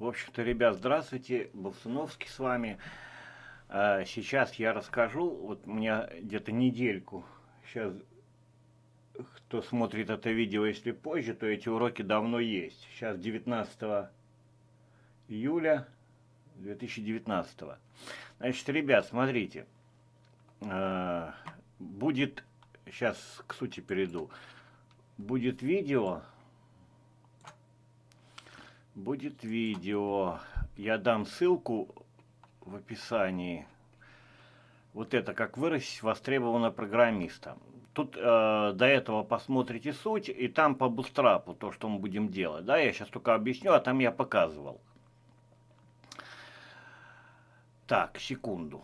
В общем-то, ребят, здравствуйте, Бовсуновский с вами. А, сейчас я расскажу, вот у меня где-то недельку, сейчас, кто смотрит это видео, если позже, то эти уроки давно есть. Сейчас 19 июля 2019. Значит, ребят, смотрите, а, будет, сейчас к сути перейду, будет видео, будет видео. Я дам ссылку в описании. Вот это как вырастить востребованного программиста. Тут э, до этого посмотрите суть, и там по бустрапу то, что мы будем делать. Да, я сейчас только объясню, а там я показывал. Так, секунду.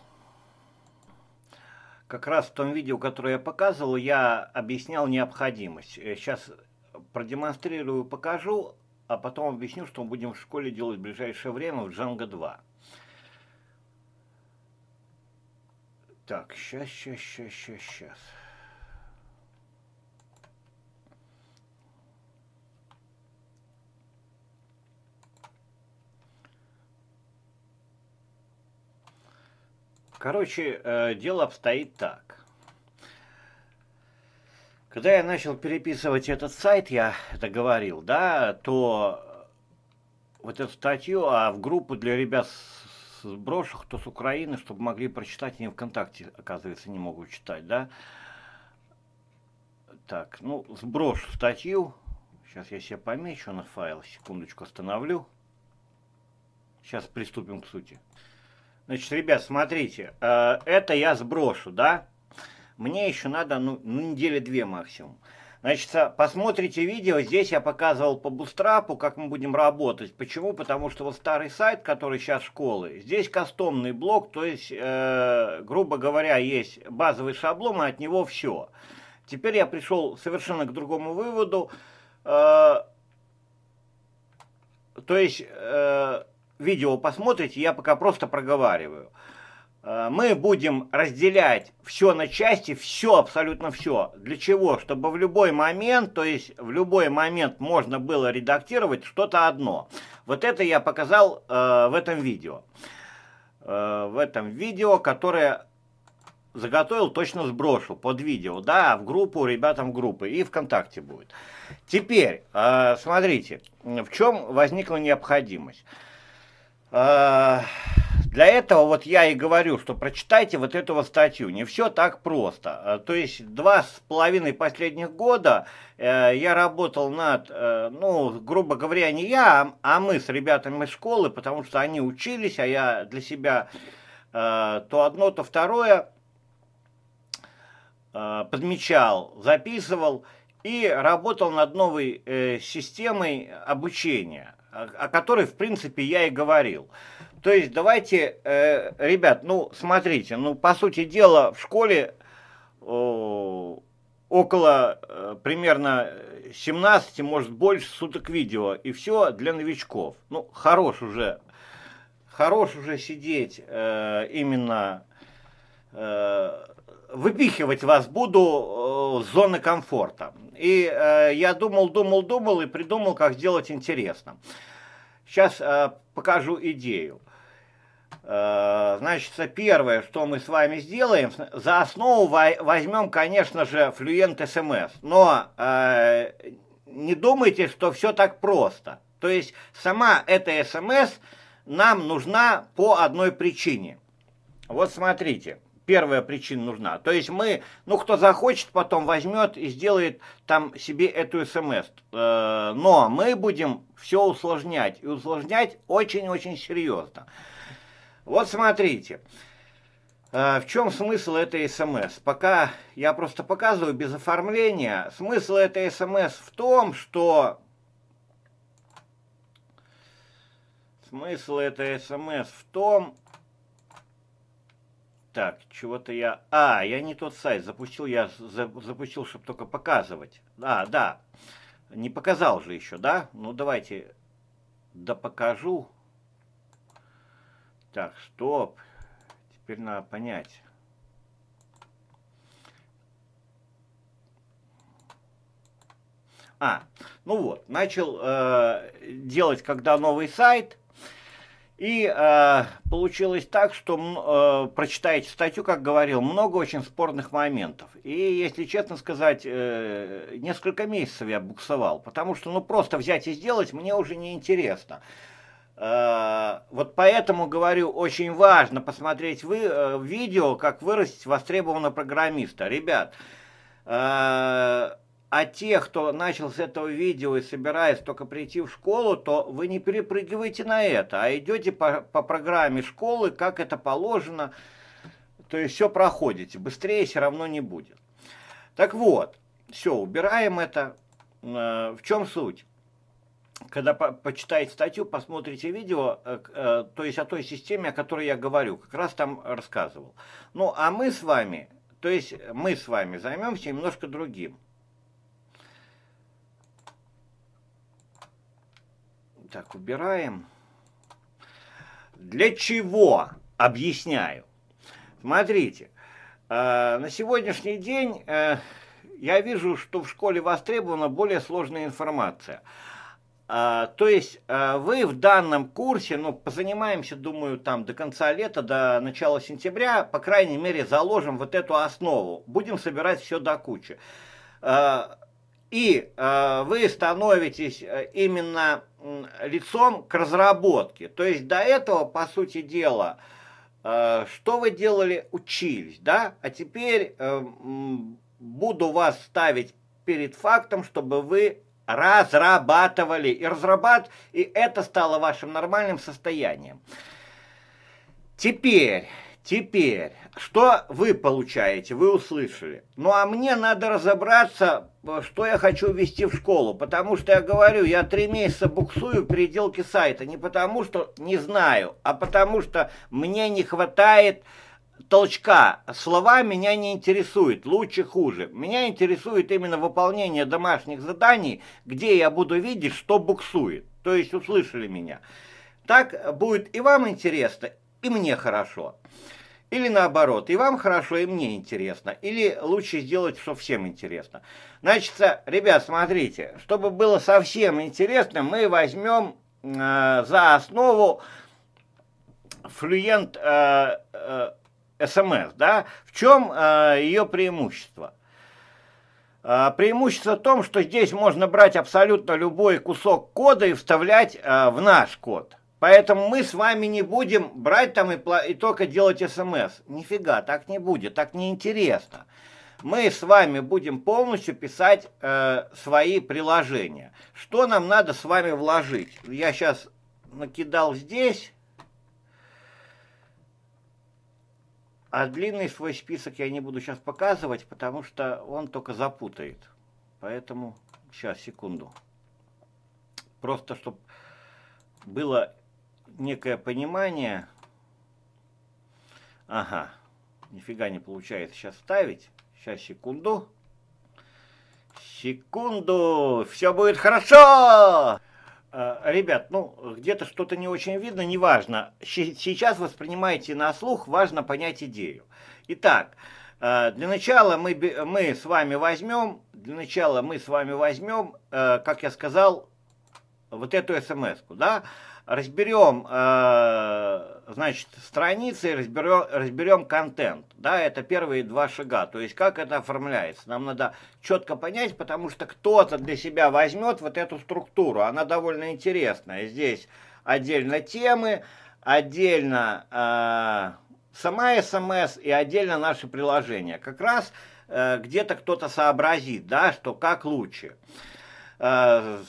Как раз в том видео, которое я показывал, я объяснял необходимость. Сейчас э, продемонстрирую, покажу, а потом объясню, что мы будем в школе делать в ближайшее время в Django 2. Так, сейчас, сейчас, сейчас, сейчас, сейчас. Короче, э, дело обстоит так. Когда я начал переписывать этот сайт, я договорил, да, то вот эту статью, а в группу для ребят сброшу, кто с Украины, чтобы могли прочитать, они ВКонтакте, оказывается, не могут читать, да. Так, ну, сброшу статью. Сейчас я себе помечу на файл, секундочку остановлю. Сейчас приступим к сути. Значит, ребят, смотрите, э, это я сброшу, да? Мне еще надо, ну, ну недели две максимум. Значит, а, посмотрите видео, здесь я показывал по бустрапу, как мы будем работать. Почему? Потому что вот старый сайт, который сейчас школы, здесь кастомный блок, то есть, э, грубо говоря, есть базовый шаблон, и от него все. Теперь я пришел совершенно к другому выводу. Э, то есть, э, видео посмотрите, я пока просто проговариваю. Э, мы будем разделять все на части, все, абсолютно все. Для чего? Чтобы в любой момент, то есть в любой момент можно было редактировать что-то одно. Вот это я показал э, в этом видео. Э, в этом видео, которое заготовил, точно сброшу под видео, да, в группу, ребятам группы и ВКонтакте будет. Теперь, э, смотрите, в чем возникла необходимость. Э, для этого вот я и говорю, что прочитайте вот эту вот статью. Не все так просто. Э, то есть два с половиной последних года э, я работал над, э, ну, грубо говоря, не я, а, а, мы с ребятами из школы, потому что они учились, а я для себя э, то одно, то второе э, подмечал, записывал и работал над новой э, системой обучения, о которой, в принципе, я и говорил. То есть давайте, э, ребят, ну смотрите, ну по сути дела в школе э, около э, примерно 17, э, может больше суток видео, и все для новичков. Ну хорош уже, хорош уже сидеть э, именно, э, выпихивать вас буду э, с зоны комфорта. И э, я думал, думал, думал и придумал, как сделать интересно. Э, Сейчас э, покажу идею. Э, значит, первое, что мы с вами сделаем, за основу возьмем, конечно же, Fluent SMS. Эм Но э, не думайте, что все так просто. То есть сама эта SMS эм нам нужна по одной причине. Вот смотрите первая причина нужна. То есть мы, ну, кто захочет, потом возьмет и сделает там себе эту смс. Эм э, но мы будем все усложнять. И усложнять очень-очень серьезно. Вот смотрите. Э, в чем смысл этой смс? Эм Пока я просто показываю без оформления. Смысл этой смс эм в том, что... Смысл этой смс в том, так, чего-то я... А, я не тот сайт запустил, я за... запустил, чтобы только показывать. А, да, не показал же еще, да? Ну, давайте, да покажу. Так, стоп, теперь надо понять. А, ну вот, начал э, делать, когда новый сайт, и э, получилось так, что э, прочитаете статью, как говорил, много очень спорных моментов. И, если честно сказать, э, несколько месяцев я буксовал, потому что ну просто взять и сделать мне уже не интересно. Э, вот поэтому говорю, очень важно посмотреть вы, э, видео, как вырастить востребованного программиста. Ребят, э, а те, кто начал с этого видео и собирается только прийти в школу, то вы не перепрыгиваете на это, а идете по, по программе школы, как это положено, то есть все проходите, быстрее все равно не будет. Так вот, все, убираем это. Э, в чем суть? Когда по почитаете статью, посмотрите видео, э, э, то есть о той системе, о которой я говорю, как раз там рассказывал. Ну, а мы с вами, то есть мы с вами займемся немножко другим. Так, убираем. Для чего? Объясняю. Смотрите, э, на сегодняшний день э, я вижу, что в школе востребована более сложная информация. А, то есть а, вы в данном курсе, ну, позанимаемся, думаю, там до конца лета, до начала сентября, по крайней мере, заложим вот эту основу, будем собирать все до кучи. А, и вы становитесь именно лицом к разработке. То есть до этого, по сути дела, э, что вы делали, учились, да? А теперь э, буду вас ставить перед фактом, чтобы вы разрабатывали и разрабат и это стало вашим нормальным состоянием. Теперь, теперь, что вы получаете, вы услышали. Ну а мне надо разобраться что я хочу ввести в школу. Потому что я говорю, я три месяца буксую переделки сайта. Не потому что не знаю, а потому что мне не хватает толчка. Слова меня не интересуют, лучше, хуже. Меня интересует именно выполнение домашних заданий, где я буду видеть, что буксует. То есть услышали меня. Так будет и вам интересно, и мне хорошо. Или наоборот, и вам хорошо, и мне интересно. Или лучше сделать, что всем интересно. Значит, ребят, смотрите, чтобы было совсем интересно, мы возьмем э, за основу флюент э, э, эм Да? В чем э, ее преимущество? Э, преимущество в том, что здесь можно брать абсолютно любой кусок кода и вставлять э, в наш код. Поэтому мы с вами не будем брать там и, и только делать смс. Нифига, так не будет, так неинтересно. Мы с вами будем полностью писать э, свои приложения. Что нам надо с вами вложить? Я сейчас накидал здесь. А длинный свой список я не буду сейчас показывать, потому что он только запутает. Поэтому сейчас, секунду. Просто, чтобы было некое понимание. Ага, нифига не получается сейчас ставить. Сейчас, секунду. Секунду, все будет хорошо! А, ребят, ну, где-то что-то не очень видно, неважно. Сейчас воспринимайте на слух, важно понять идею. Итак, а, для начала мы, мы с вами возьмем, для начала мы с вами возьмем, а, как я сказал, вот эту смс-ку, да, разберем, э, значит, страницы, разберем, разберем контент. Да, это первые два шага. То есть, как это оформляется. Нам надо четко понять, потому что кто-то для себя возьмет вот эту структуру. Она довольно интересная. Здесь отдельно темы, отдельно э, сама СМС эм и отдельно наши приложения. Как раз э, где-то кто-то сообразит, да, что как лучше. Э,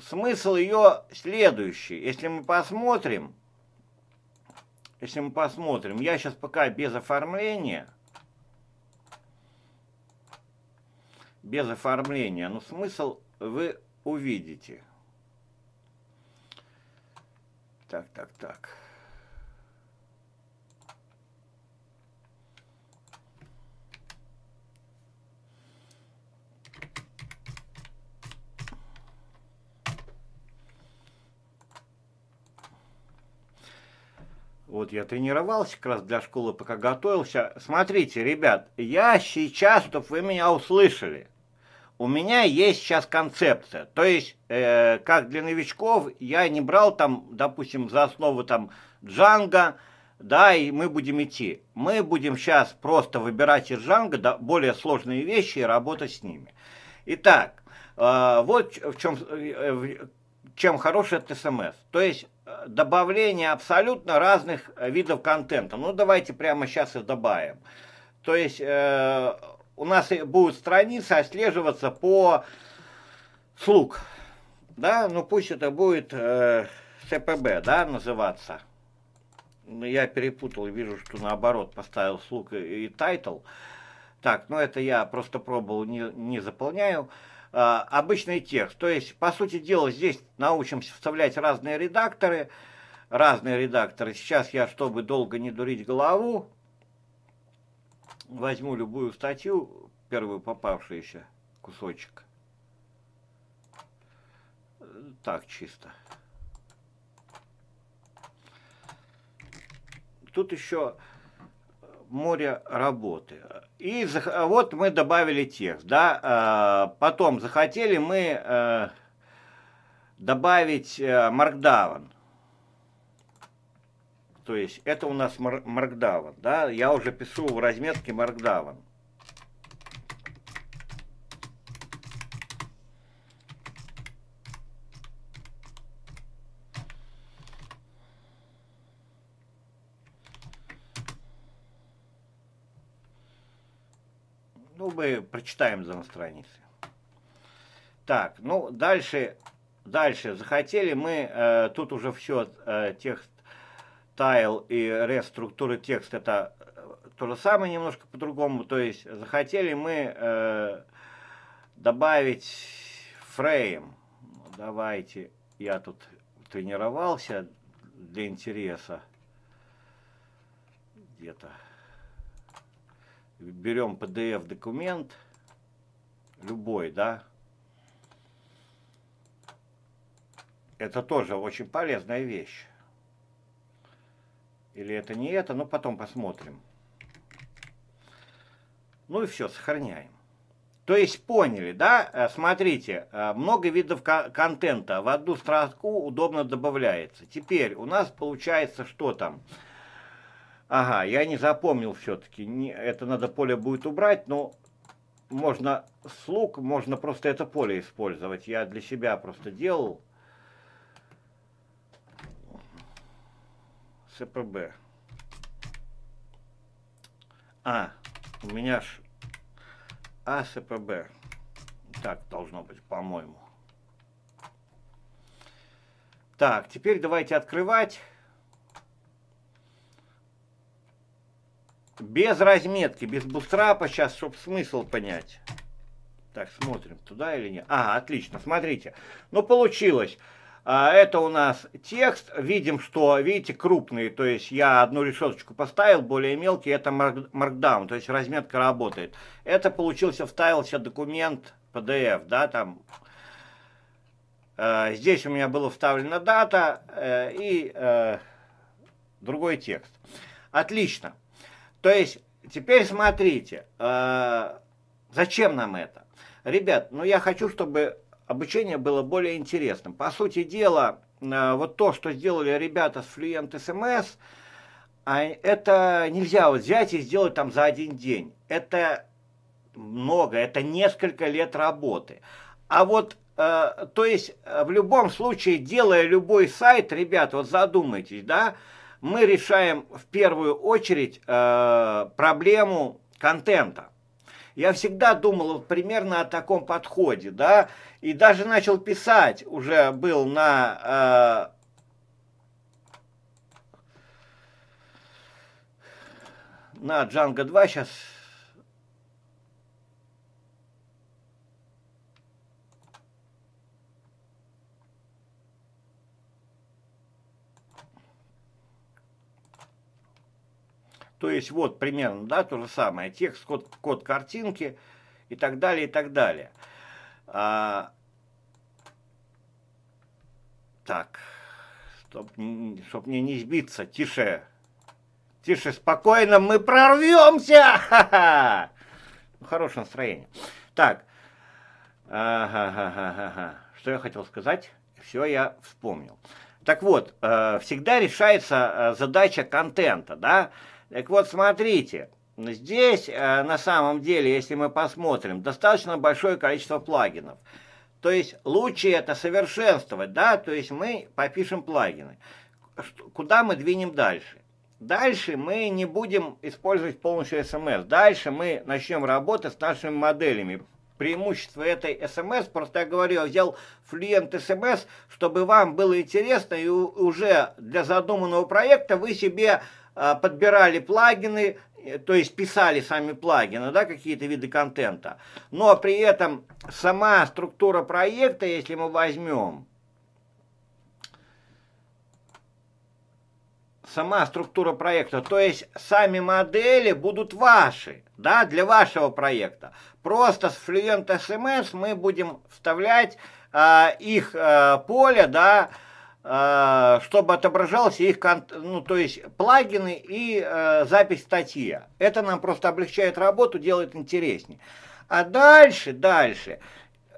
смысл ее следующий. Если мы посмотрим, если мы посмотрим, я сейчас пока без оформления, без оформления, но смысл вы увидите. Так, так, так. Вот я тренировался как раз для школы, пока готовился. Смотрите, ребят, я сейчас, чтобы вы меня услышали, у меня есть сейчас концепция. То есть, э, как для новичков, я не брал там, допустим, за основу там джанга, да, и мы будем идти. Мы будем сейчас просто выбирать из джанга да, более сложные вещи и работать с ними. Итак, э, вот в чем, э, чем хорош этот смс. То есть э, добавление абсолютно разных э, видов контента. Ну, давайте прямо сейчас и добавим. То есть э, у нас будет страница отслеживаться по слуг. Да, ну пусть это будет э, СПБ, да, называться. Но ну, я перепутал, вижу, что наоборот поставил слуг и, тайтл. Так, ну это я просто пробовал, не, не заполняю. Э, обычный текст. То есть, по сути дела, здесь научимся вставлять разные редакторы, разные редакторы. Сейчас я, чтобы долго не дурить голову, возьму любую статью, первую попавшуюся кусочек. Так, чисто. Тут еще море работы. И вот мы добавили текст, да, э, потом захотели мы э, добавить Markdown. Э, То есть это у нас Markdown, да, я уже пишу в разметке Markdown. мы прочитаем за на странице. Так, ну дальше, дальше захотели мы, э, тут уже все э, текст тайл и рез структуры текста это э, то же самое немножко по-другому, то есть захотели мы э, добавить фрейм. Давайте, я тут тренировался для интереса где-то берем PDF документ, любой, да. Это тоже очень полезная вещь. Или это не это, но потом посмотрим. Ну и все, сохраняем. То есть поняли, да? Э, смотрите, э, много видов контента в одну строку удобно добавляется. Теперь у нас получается что там? Ага, я не запомнил все-таки. Это надо поле будет убрать, но можно слуг, можно просто это поле использовать. Я для себя просто делал. СПБ. А, у меня ж АСПБ. Так должно быть, по-моему. Так, теперь давайте открывать. Без разметки, без бустрапа сейчас, чтобы смысл понять. Так, смотрим, туда или нет. Ага, отлично, смотрите. Ну, получилось. А, это у нас текст. Видим, что, видите, крупные. То есть я одну решеточку поставил, более мелкие. Это Markdown. то есть разметка работает. Это получился, вставился документ PDF, да, там... А, здесь у меня была вставлена дата э, и э, другой текст. Отлично. То есть, теперь смотрите, э, зачем нам это? Ребят, ну я хочу, чтобы обучение было более интересным. По сути дела, э, вот то, что сделали ребята с Fluent SMS, э, а, это нельзя вот взять и сделать там за один день. Это много, это несколько лет работы. А вот, э, то есть, э, в любом случае, делая любой сайт, ребят, вот задумайтесь, да, э, мы решаем в первую очередь э, проблему контента. Я всегда думал вот, примерно о таком подходе, да, и даже начал писать, уже был на... Э, на Django 2 сейчас То есть вот примерно да, то же самое, текст, код, код картинки и так далее, и так далее. А, так, чтобы чтоб мне не сбиться, тише, тише, спокойно, мы прорвемся! Ха-ха! Ну, хорошее настроение. Так, ага что я хотел сказать? Все я вспомнил. Так вот, э, всегда решается э, задача контента, да, так вот, смотрите, здесь э, на самом деле, если мы посмотрим, достаточно большое количество плагинов. То есть лучше это совершенствовать, да, то есть мы попишем плагины. Куда мы двинем дальше? Дальше мы не будем использовать полностью SMS. Дальше мы начнем работать с нашими моделями. Преимущество этой SMS, просто я говорю, я взял флюент SMS, чтобы вам было интересно, и уже для задуманного проекта вы себе а, подбирали плагины, э, то есть писали сами плагины, да, какие-то виды контента. Но при этом сама структура проекта, если мы возьмем, сама структура проекта, то есть сами модели будут ваши, да, для вашего проекта. Просто с Fluent SMS мы будем вставлять э, их э, поле, да, э, Э, чтобы отображался их, ну, то есть плагины и э, запись статьи. Это нам просто облегчает работу, делает интереснее. А дальше, дальше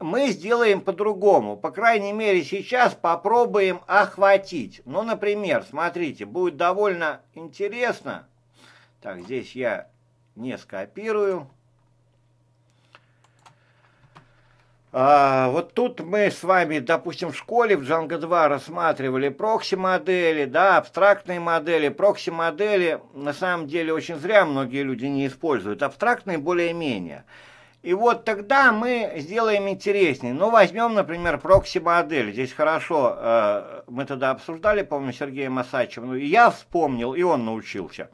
мы сделаем по-другому. По крайней мере, сейчас попробуем охватить. Ну, например, смотрите, будет довольно интересно. Так, здесь я не скопирую. А, вот тут мы с вами, допустим, в школе в Django 2 рассматривали прокси-модели, да, абстрактные модели. Прокси-модели на самом деле очень зря многие люди не используют, абстрактные более-менее. И вот тогда мы сделаем интереснее. Ну, возьмем, например, прокси-модель. Здесь хорошо, э, мы тогда обсуждали, помню, Сергея Масачева. Ну, и я вспомнил, и он научился.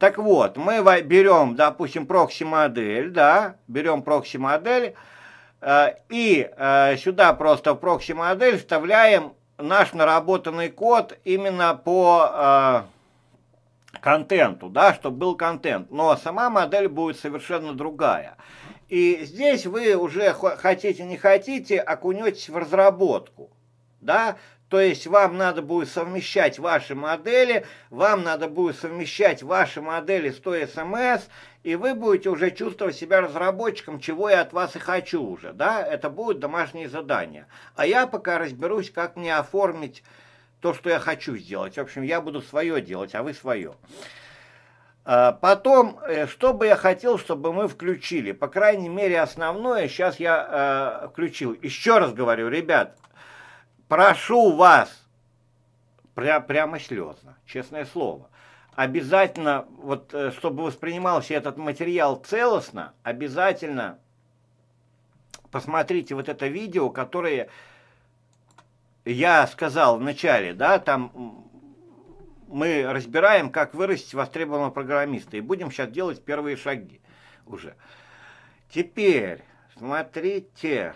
Так вот, мы берем, допустим, прокси-модель, да, берем прокси-модель, Э, и э, сюда просто в прокси модель вставляем наш наработанный код именно по э, контенту, да, чтобы был контент. Но сама модель будет совершенно другая. И здесь вы уже хотите, не хотите, окунетесь в разработку, да, то есть вам надо будет совмещать ваши модели, вам надо будет совмещать ваши модели с той СМС, и вы будете уже чувствовать себя разработчиком, чего я от вас и хочу уже, да, это будут домашние задания. А я пока разберусь, как мне оформить то, что я хочу сделать. В общем, я буду свое делать, а вы свое. А, потом, э, что бы я хотел, чтобы мы включили? По крайней мере, основное сейчас я э, включил. Еще раз говорю, ребят, прошу вас, пря прямо слезно, честное слово, обязательно, вот э, чтобы воспринимался этот материал целостно, обязательно посмотрите вот это видео, которое я сказал в начале, да, там мы разбираем, как вырастить востребованного программиста, и будем сейчас делать первые шаги уже. Теперь, смотрите.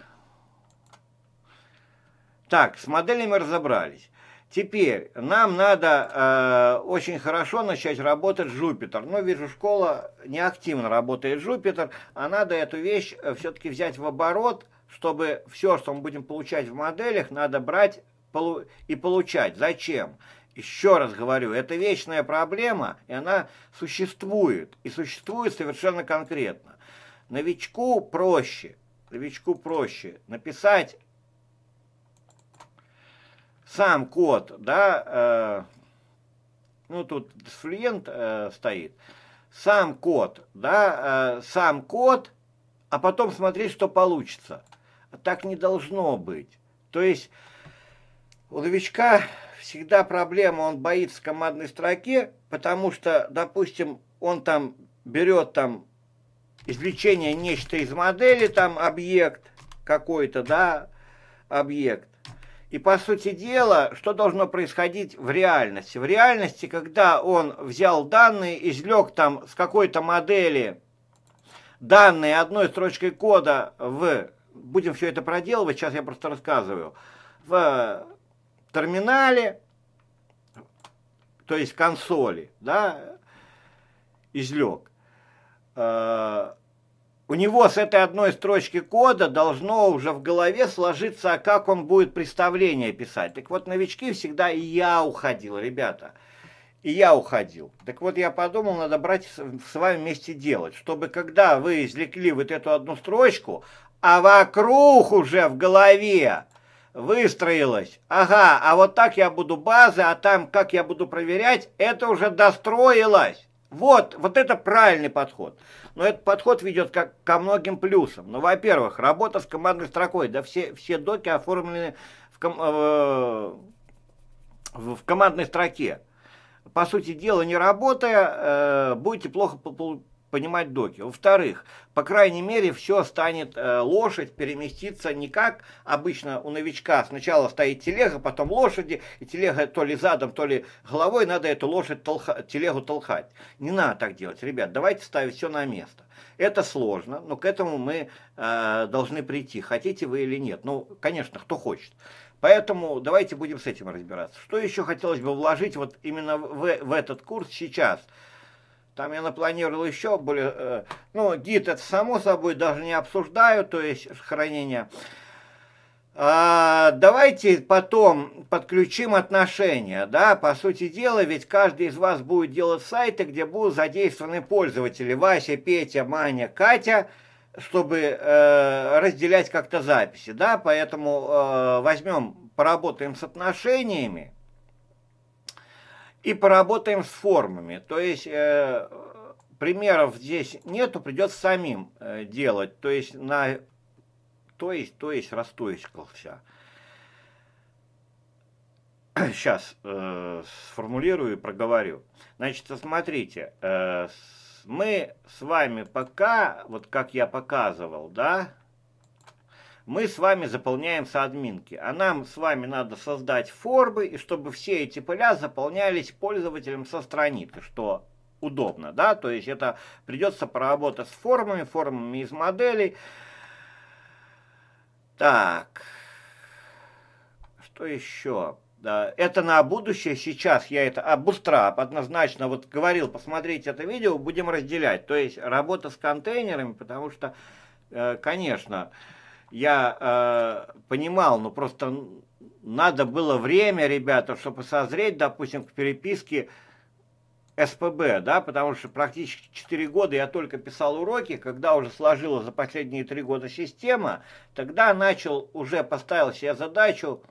Так, с моделями разобрались. Теперь нам надо э, очень хорошо начать работать Jupyter. Но ну, вижу, школа неактивно работает Jupyter, а надо эту вещь э, все-таки взять в оборот, чтобы все, что мы будем получать в моделях, надо брать полу и получать. Зачем? Еще раз говорю, это вечная проблема, и она существует, и существует совершенно конкретно. Новичку проще, новичку проще написать сам код, да, э, ну тут флиент э, стоит, сам код, да, э, сам код, а потом смотреть, что получится. Так не должно быть. То есть у новичка всегда проблема, он боится командной строке, потому что, допустим, он там берет там извлечение нечто из модели, там объект какой-то, да, объект, и по сути дела, что должно происходить в реальности? В реальности, когда он взял данные, извлек там с какой-то модели данные одной строчкой кода в... Будем все это проделывать, сейчас я просто рассказываю. В э, терминале, то есть консоли, да, извлек. Э, у него с этой одной строчки кода должно уже в голове сложиться, а как он будет представление писать. Так вот, новички всегда и я уходил, ребята. И я уходил. Так вот, я подумал, надо брать с вами вместе делать, чтобы когда вы извлекли вот эту одну строчку, а вокруг уже в голове выстроилось. Ага, а вот так я буду базы, а там как я буду проверять, это уже достроилось. Вот, вот это правильный подход. Но этот подход ведет как, ко многим плюсам. Ну, во-первых, работа с командной строкой. Да все, все доки оформлены в, ком, э, в командной строке. По сути дела, не работая, э, будете плохо понимать доки. Во-вторых, по крайней мере, все станет э, лошадь переместиться не как обычно у новичка. Сначала стоит телега, потом лошади, и телега то ли задом, то ли головой надо эту лошадь толха, телегу толхать. Не надо так делать, ребят, давайте ставить все на место. Это сложно, но к этому мы э, должны прийти, хотите вы или нет. Ну, конечно, кто хочет. Поэтому давайте будем с этим разбираться. Что еще хотелось бы вложить вот именно в, в этот курс сейчас – там я напланировал еще более... Э, ну, гид это само собой даже не обсуждаю, то есть хранение. А, давайте потом подключим отношения, да, по сути дела, ведь каждый из вас будет делать сайты, где будут задействованы пользователи, Вася, Петя, Маня, Катя, чтобы э, разделять как-то записи, да, поэтому э, возьмем, поработаем с отношениями, и поработаем с формами. То есть э, примеров здесь нету, придется самим э, делать. То есть на то есть, то есть растойскался. Сейчас э, сформулирую и проговорю. Значит, смотрите, э, мы с вами пока, вот как я показывал, да, мы с вами заполняем соадминки, а нам с вами надо создать формы, и чтобы все эти поля заполнялись пользователем со страницы, что удобно, да, то есть это придется поработать с формами, формами из моделей. Так, что еще? Да, это на будущее, сейчас я это обустрап, однозначно вот говорил, посмотрите это видео, будем разделять, то есть работа с контейнерами, потому что, э, конечно, я э, понимал, но ну, просто надо было время, ребята, чтобы созреть, допустим, к переписке СПБ, да, потому что практически 4 года я только писал уроки, когда уже сложила за последние 3 года система, тогда начал, уже поставил себе задачу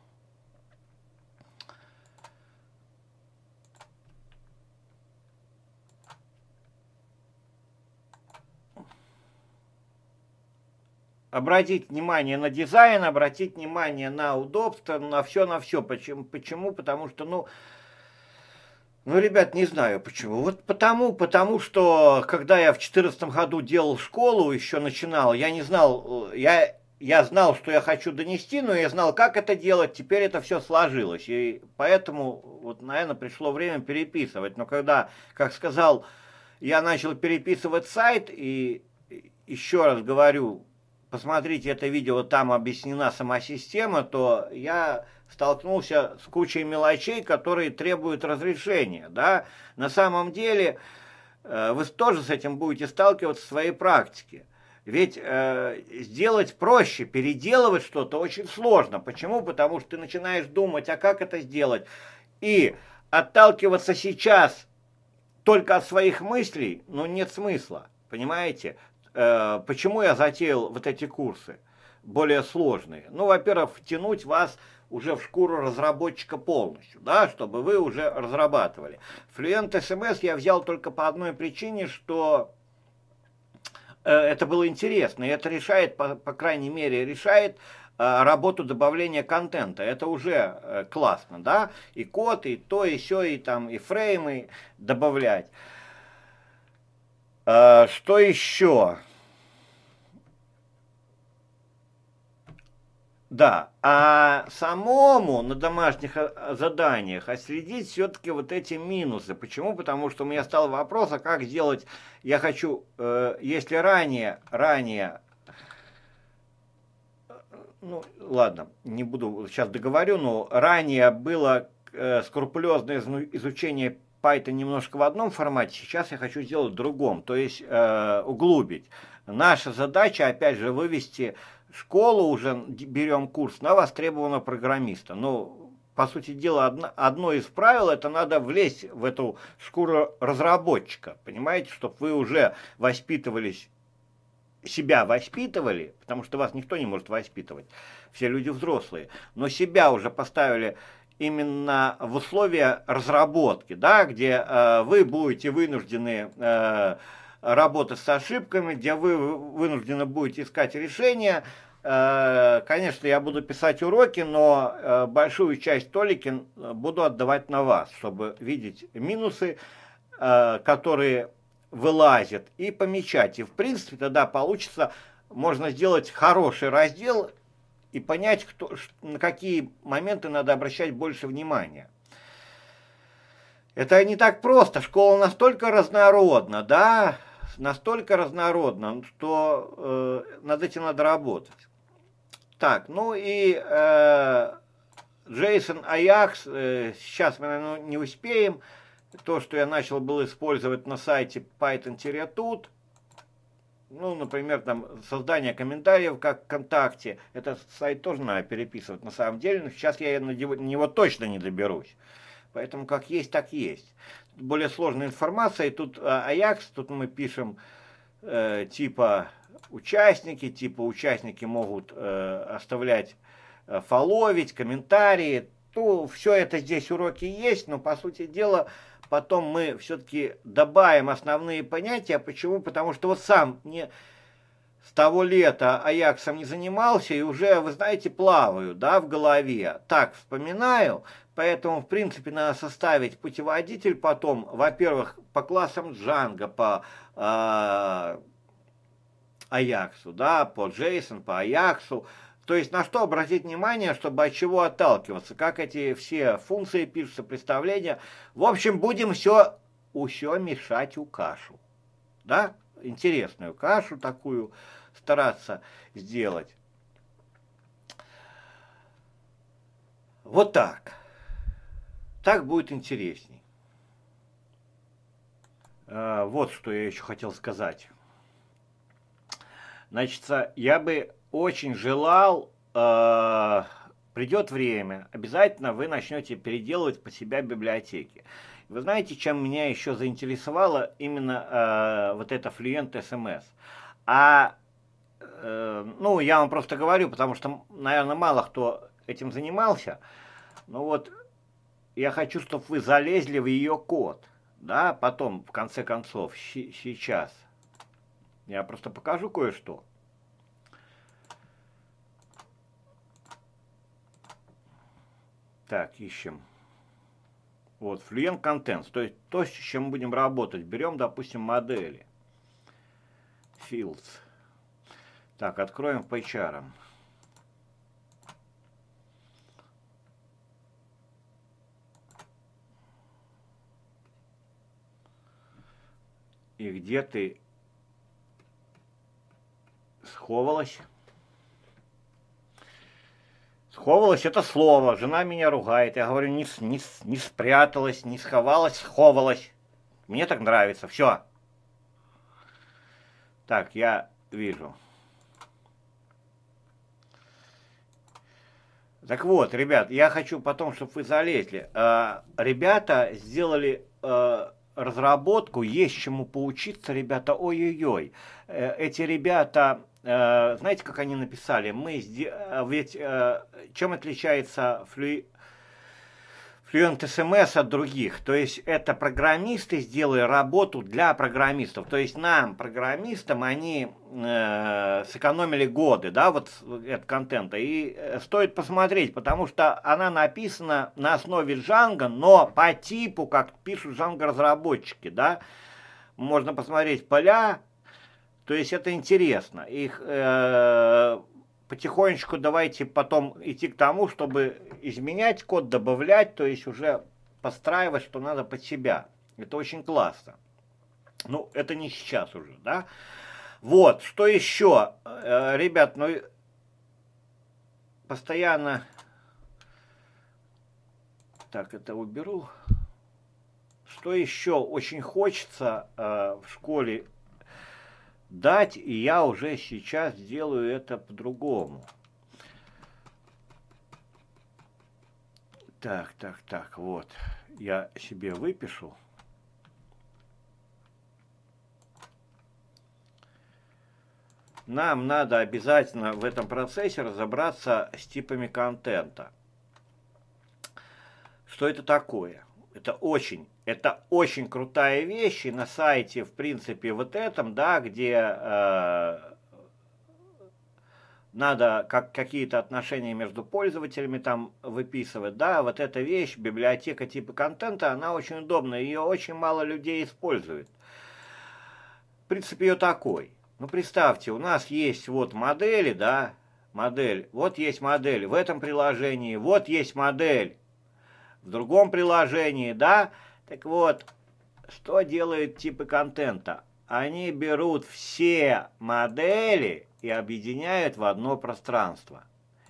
обратить внимание на дизайн, обратить внимание на удобство, на все, на все. Почему? Почему? Потому что, ну, ну, ребят, не знаю почему. Вот потому, потому что, когда я в 14 году делал школу, еще начинал, я не знал, э, я, я знал, что я хочу донести, но я знал, как это делать, теперь это все сложилось. И поэтому, вот, наверное, пришло время переписывать. Но когда, как сказал, я начал переписывать сайт, и еще раз говорю, посмотрите это видео, там объяснена сама система, то я столкнулся с кучей мелочей, которые требуют разрешения. Да? На самом деле э, вы тоже с этим будете сталкиваться в своей практике. Ведь э, сделать проще, переделывать что-то очень сложно. Почему? Потому что ты начинаешь думать, а как это сделать? И отталкиваться сейчас только от своих мыслей, ну, нет смысла. Понимаете? Э, почему я затеял вот эти курсы более сложные? Ну, во-первых, втянуть вас уже в шкуру разработчика полностью, да, чтобы вы уже разрабатывали. Fluent SMS я взял только по одной причине, что э, это было интересно, и это решает, по, по крайней мере, решает э, работу добавления контента. Это уже классно, да? И код, и то, и все, и там, и фреймы добавлять. Что еще? Да, а самому на домашних а, заданиях отследить все-таки вот эти минусы. Почему? Потому что у меня стал вопрос, а как сделать, я хочу, э, если ранее, ранее, ну ладно, не буду, сейчас договорю, но ранее было э, скрупулезное изучение Python немножко в одном формате, сейчас я хочу сделать в другом, то есть э, углубить. Наша задача, опять же, вывести школу уже берем курс, на вас востребовано программиста. Ну, по сути дела, одно, одно из правил, это надо влезть в эту шкуру разработчика, понимаете, чтобы вы уже воспитывались себя воспитывали, потому что вас никто не может воспитывать, все люди взрослые, но себя уже поставили именно в условия разработки, да, где э, вы будете вынуждены э, работа с ошибками, где вы вынуждены будете искать решения. Э, конечно, я буду писать уроки, но э, большую часть толики э, буду отдавать на вас, чтобы видеть минусы, которые вылазят, и помечать. И, в принципе, тогда получится, можно сделать хороший раздел и понять, кто, на какие моменты надо обращать больше внимания. Это не так просто. Школа настолько разнородна, да, настолько разнородно, ну, что э, над этим надо работать. Так, ну и э, Джейсон Аякс, э, сейчас мы, наверное, не успеем, то, что я начал был использовать на сайте Python-тут, ну, например, там создание комментариев, как ВКонтакте, Этот сайт тоже надо переписывать на самом деле, но сейчас я на него, на него точно не доберусь. Поэтому как есть, так есть более сложная информация. И тут а, Аякс, тут мы пишем э, типа участники, типа участники могут э, оставлять, э, фоловить, комментарии. То все это здесь уроки есть, но по сути дела потом мы все-таки добавим основные понятия. Почему? Потому что вот сам не с того лета Аяксом не занимался и уже, вы знаете, плаваю, да, в голове. Так вспоминаю, поэтому, в принципе, надо составить путеводитель потом, во-первых, по классам Джанга, по э, Аяксу, да, по Джейсон, по Аяксу. То есть на что обратить внимание, чтобы от чего отталкиваться, как эти все функции пишутся, представления. В общем, будем все, все мешать у кашу. Да? интересную кашу такую стараться сделать. Вот так. Так будет интересней. А, вот что я еще хотел сказать. Значит, я бы очень желал, а, придет время, обязательно вы начнете переделывать по себя библиотеки. Вы знаете, чем меня еще заинтересовало именно э, вот эта флюент SMS. Эм а, э, ну, я вам просто говорю, потому что, наверное, мало кто этим занимался. Но вот я хочу, чтобы вы залезли в ее код, да, потом, в конце концов, сейчас. Я просто покажу кое-что. Так, ищем. Вот, Fluent Contents, то есть то, с чем мы будем работать. Берем, допустим, модели. Fields. Так, откроем по HR. И где ты сховалась? Сховалась это слово, жена меня ругает. Я говорю, не, не, не спряталась, не сховалась, сховалась. Мне так нравится, все. Так, я вижу. Так вот, ребят, я хочу потом, чтобы вы залезли. Э, ребята сделали э, разработку, есть чему поучиться, ребята, ой-ой-ой. Э, эти ребята Э, знаете, как они написали? Мы э, ведь э, чем отличается флю... Fluent SMS от других. То есть это программисты сделали работу для программистов. То есть нам, программистам, они сэкономили годы, да, вот от контента. И стоит посмотреть, потому что она написана на основе Django, но по типу, как пишут Django разработчики, да. Можно посмотреть поля, то есть это интересно. Их э, потихонечку давайте потом идти к тому, чтобы изменять код, добавлять, то есть уже подстраивать, что надо под себя. Это очень классно. Ну, это не сейчас уже, да? Вот, что еще? Э, ребят, ну, постоянно... Так, это уберу. Что еще очень хочется э, в школе дать, и я уже сейчас сделаю это по-другому. Так, так, так, вот, я себе выпишу. Нам надо обязательно в этом процессе разобраться с типами контента. Что это такое? Это очень это очень крутая вещь, и на сайте, в принципе, вот этом, да, где э, надо как, какие-то отношения между пользователями там выписывать, да, вот эта вещь, библиотека типа контента, она очень удобная ее очень мало людей использует. принципе ее такой. Ну, представьте, у нас есть вот модели, да, модель, вот есть модель в этом приложении, вот есть модель в другом приложении, да, да, так вот, что делают типы контента? Они берут все модели и объединяют в одно пространство.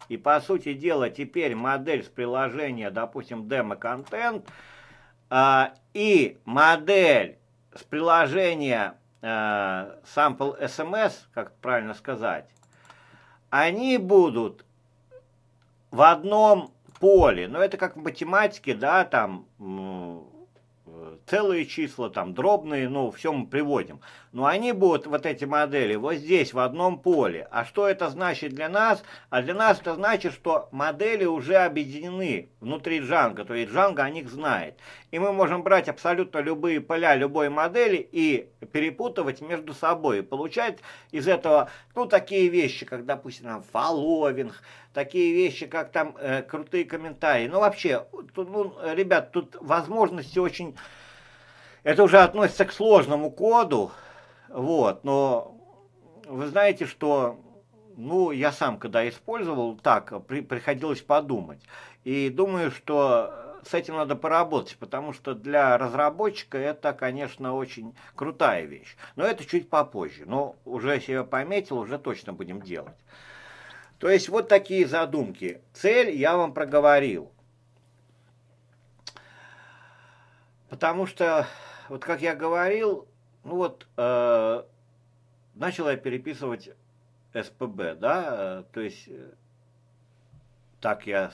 И по сути дела теперь модель с приложения, допустим, демо-контент, э, а, и модель с приложения э, sample SMS, как правильно сказать, они будут в одном поле. Но это как в математике, да, там целые числа, там дробные, ну, все мы приводим. Но они будут, вот эти модели, вот здесь, в одном поле. А что это значит для нас? А для нас это значит, что модели уже объединены внутри Джанга. то есть Джанга о них знает. И мы можем брать абсолютно любые поля любой модели и перепутывать между собой. И получать из этого, ну, такие вещи, как, допустим, там, фоловинг, такие вещи, как там э, крутые комментарии. Ну, вообще, тут, ну, ребят, тут возможности очень это уже относится к сложному коду, вот, но вы знаете, что, ну, я сам, когда использовал, так, при, приходилось подумать. И думаю, что с этим надо поработать, потому что для разработчика это, конечно, очень крутая вещь. Но это чуть попозже. Но уже себя пометил, уже точно будем делать. То есть вот такие задумки. Цель я вам проговорил. Потому что вот как я говорил, ну вот э, начал я переписывать СПБ, да, э, то есть э, так я,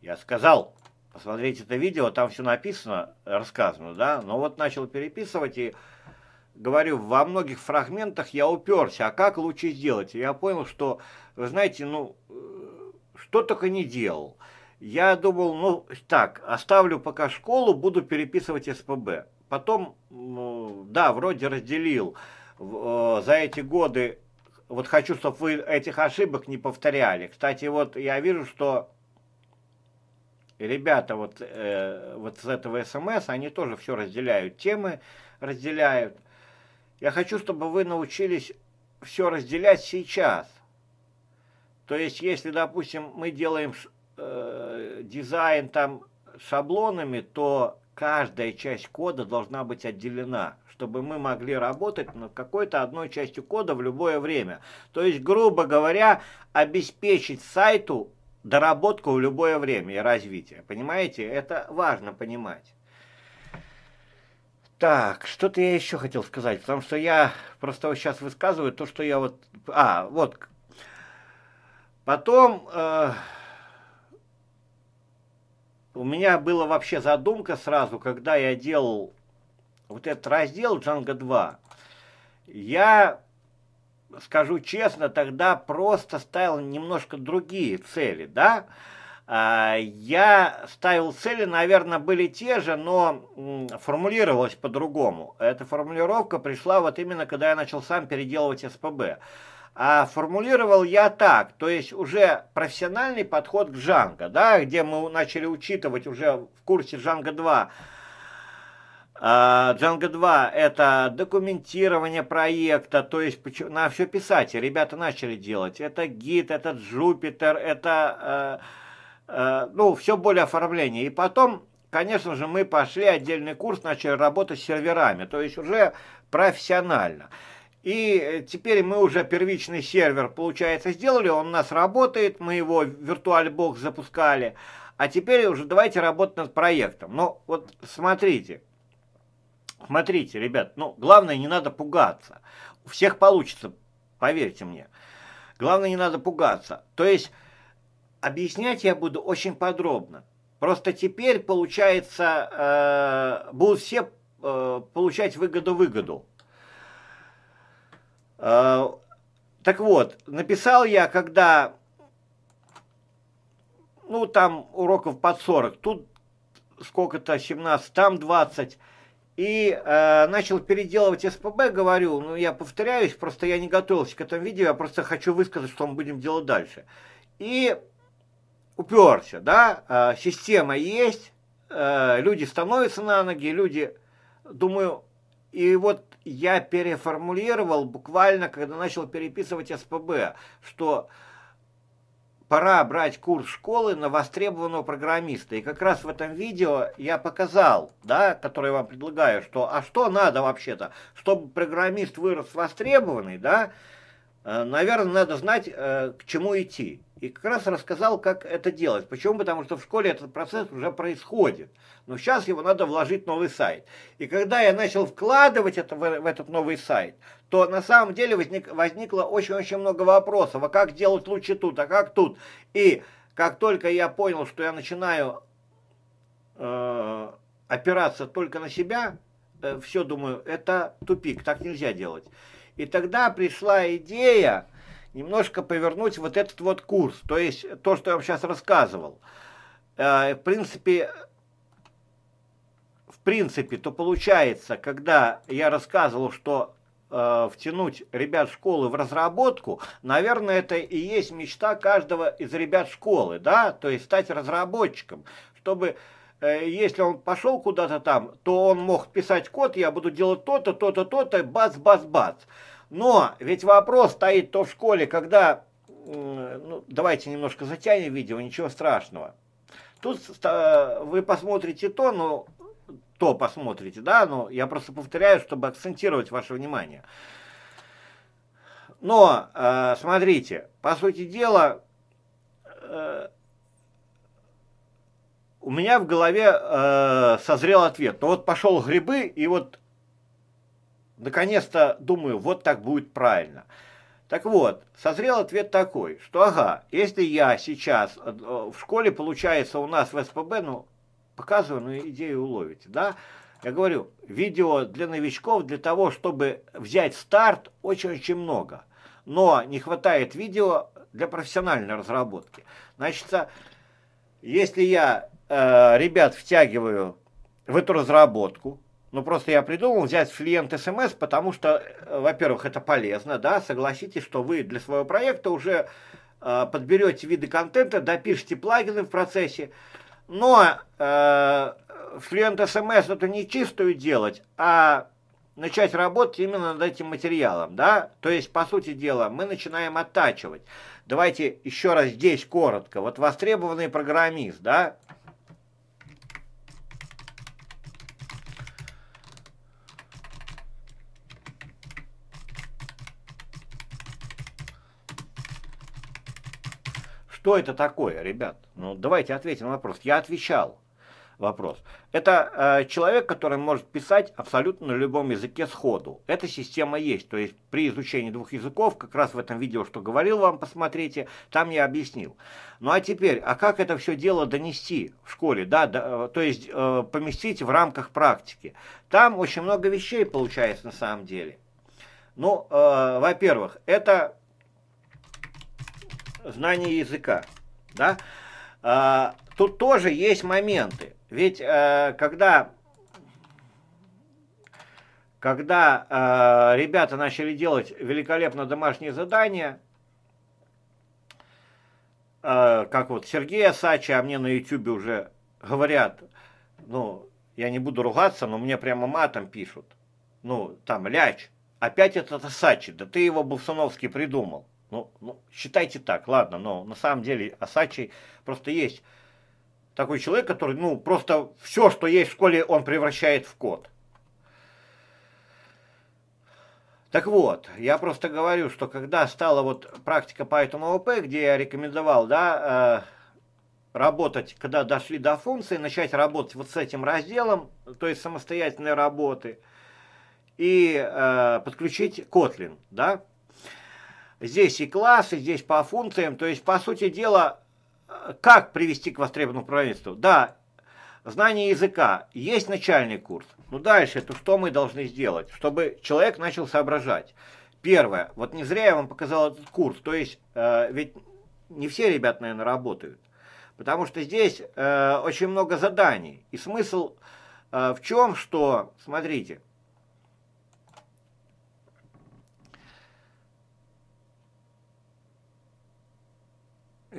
я сказал, посмотрите это видео, там все написано, рассказано, да, но вот начал переписывать и говорю, во многих фрагментах я уперся, а как лучше сделать? И я понял, что, вы знаете, ну, э, что только не делал. Я думал, ну, так, оставлю пока школу, буду переписывать СПБ. Потом, да, вроде разделил э, за эти годы. Вот хочу, чтобы вы этих ошибок не повторяли. Кстати, вот я вижу, что ребята вот, э, вот с этого СМС, эм они тоже все разделяют, темы разделяют. Я хочу, чтобы вы научились все разделять сейчас. То есть, если, допустим, мы делаем э, дизайн там шаблонами, то каждая часть кода должна быть отделена, чтобы мы могли работать над какой-то одной частью кода в любое время. То есть, грубо говоря, обеспечить сайту доработку в любое время и развитие. Понимаете? Это важно понимать. Так, что-то я еще хотел сказать, потому что я просто сейчас высказываю то, что я вот... А, вот. Потом... Э у меня была вообще задумка сразу, когда я делал вот этот раздел Django 2. Я, скажу честно, тогда просто ставил немножко другие цели, да? А, я ставил цели, наверное, были те же, но формулировалось по-другому. Эта формулировка пришла вот именно, когда я начал сам переделывать СПБ а формулировал я так, то есть уже профессиональный подход к Джанго, да, где мы начали учитывать уже в курсе Джанго 2. А, Джанго 2 – это документирование проекта, то есть на все писать, ребята начали делать. Это гид, это Джупитер, это, э, э, ну, все более оформление. И потом конечно же, мы пошли отдельный курс, начали работать с серверами, то есть уже профессионально. И э, теперь мы уже первичный сервер, получается, сделали, он у нас работает, мы его VirtualBox запускали. А теперь уже давайте работать над проектом. Ну, вот смотрите, смотрите, ребят, ну, главное, не надо пугаться. У всех получится, поверьте мне. Главное, не надо пугаться. То есть, объяснять я буду очень подробно. Просто теперь, получается, э, будут все э, получать выгоду-выгоду. Э, так вот, написал я, когда, ну, там уроков под 40, тут сколько-то, 17, там 20, и э, начал переделывать СПБ, говорю, ну, я повторяюсь, просто я не готовился к этому видео, я просто хочу высказать, что мы будем делать дальше. И уперся, да, э, система есть, э, люди становятся на ноги, люди, думаю, и вот я переформулировал буквально, когда начал переписывать СПБ, что пора брать курс школы на востребованного программиста. И как раз в этом видео я показал, да, которое я вам предлагаю, что, а что надо вообще-то, чтобы программист вырос востребованный, да, э, наверное, надо знать, э, к чему идти и как раз рассказал, как это делать. Почему? Потому что в школе этот процесс уже происходит. Но сейчас его надо вложить в новый сайт. И когда я начал вкладывать это в, в этот новый сайт, то на самом деле возник, возникло очень-очень много вопросов. А как делать лучше тут, а как тут? И как только я понял, что я начинаю э, опираться только на себя, э, все думаю, это тупик, так нельзя делать. И тогда пришла идея немножко повернуть вот этот вот курс, то есть то, что я вам сейчас рассказывал. Э, в принципе, в принципе, то получается, когда я рассказывал, что э, втянуть ребят школы в разработку, наверное, это и есть мечта каждого из ребят школы, да, то есть стать разработчиком, чтобы э, если он пошел куда-то там, то он мог писать код, я буду делать то-то, то-то, то-то, бац-бац-бац. Но ведь вопрос стоит то в школе, когда... Ну, давайте немножко затянем видео, ничего страшного. Тут вы посмотрите то, ну то посмотрите, да, но я просто повторяю, чтобы акцентировать ваше внимание. Но, э, смотрите, по сути дела, э, у меня в голове э, созрел ответ. Ну вот пошел грибы, и вот Наконец-то думаю, вот так будет правильно. Так вот, созрел ответ такой, что ага, если я сейчас э, в школе, получается, у нас в СПБ, ну, показываю, ну, идею уловите, да, я говорю, видео для новичков, для того, чтобы взять старт, очень-очень много. Но не хватает видео для профессиональной разработки. Значит, если я э, ребят втягиваю в эту разработку, ну, просто я придумал взять флиент СМС, потому что, э, во-первых, это полезно, да, согласитесь, что вы для своего проекта уже э, подберете виды контента, допишите плагины в процессе, но э, флиент СМС это не чистую делать, а начать работать именно над этим материалом, да, то есть, по сути дела, мы начинаем оттачивать. Давайте еще раз здесь коротко, вот востребованный программист, да, что это такое, ребят? Ну, давайте ответим на вопрос. Я отвечал вопрос. Это э, человек, который может писать абсолютно на любом языке сходу. Эта система есть. То есть при изучении двух языков, как раз в этом видео, что говорил вам, посмотрите, там я объяснил. Ну а теперь, а как это все дело донести в школе? Да, да э, то есть э, поместить в рамках практики. Там очень много вещей получается на самом деле. Ну, э, во-первых, это знание языка. Да? А, тут тоже есть моменты. Ведь а, когда, когда а, ребята начали делать великолепно домашние задания, а, как вот Сергей Сача, а мне на ютюбе уже говорят, ну, я не буду ругаться, но мне прямо матом пишут. Ну, там, ляч, опять этот Сачи, да ты его Бувсуновский придумал. Ну, ну, считайте так, ладно, но на самом деле Асачи просто есть такой человек, который, ну, просто все, что есть в школе, он превращает в код. Так вот, я просто говорю, что когда стала вот практика Python OP, где я рекомендовал, да, э, работать, когда дошли до функции, начать работать вот с этим разделом, то есть самостоятельной работы, и э, подключить Kotlin, да, Здесь и классы, здесь по функциям. То есть, по сути дела, как привести к востребованному правительству? Да, знание языка. Есть начальный курс. Но ну, дальше, то, что мы должны сделать, чтобы человек начал соображать? Первое, вот не зря я вам показал этот курс. То есть, э, ведь не все ребят, наверное, работают. Потому что здесь э, очень много заданий. И смысл э, в чем, что, смотрите,